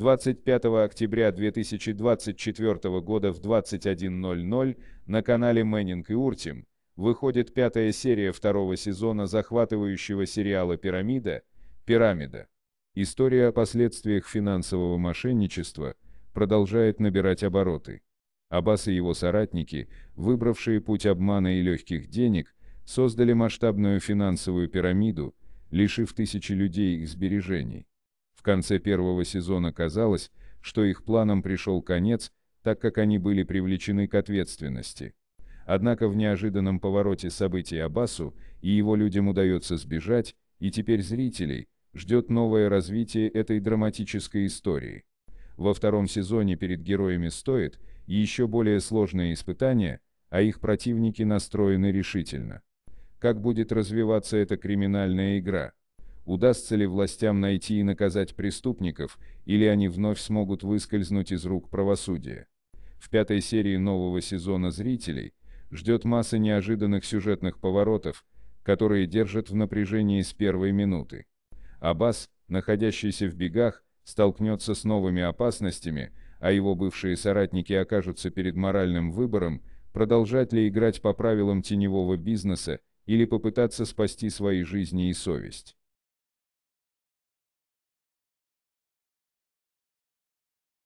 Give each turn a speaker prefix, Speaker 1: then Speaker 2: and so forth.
Speaker 1: 25 октября 2024 года в 21.00 на канале Мэннинг и Уртим выходит пятая серия второго сезона захватывающего сериала «Пирамида» «Пирамида». История о последствиях финансового мошенничества продолжает набирать обороты. Аббас и его соратники, выбравшие путь обмана и легких денег, создали масштабную финансовую пирамиду, лишив тысячи людей их сбережений. В конце первого сезона казалось, что их планам пришел конец, так как они были привлечены к ответственности. Однако в неожиданном повороте событий Абасу и его людям удается сбежать, и теперь зрителей ждет новое развитие этой драматической истории. Во втором сезоне перед героями стоит еще более сложное испытание, а их противники настроены решительно. Как будет развиваться эта криминальная игра? удастся ли властям найти и наказать преступников, или они вновь смогут выскользнуть из рук правосудия. В пятой серии нового сезона зрителей ждет масса неожиданных сюжетных поворотов, которые держат в напряжении с первой минуты. Аббас, находящийся в бегах, столкнется с новыми опасностями, а его бывшие соратники окажутся перед моральным выбором, продолжать ли играть по правилам теневого бизнеса или попытаться спасти свои жизни и совесть.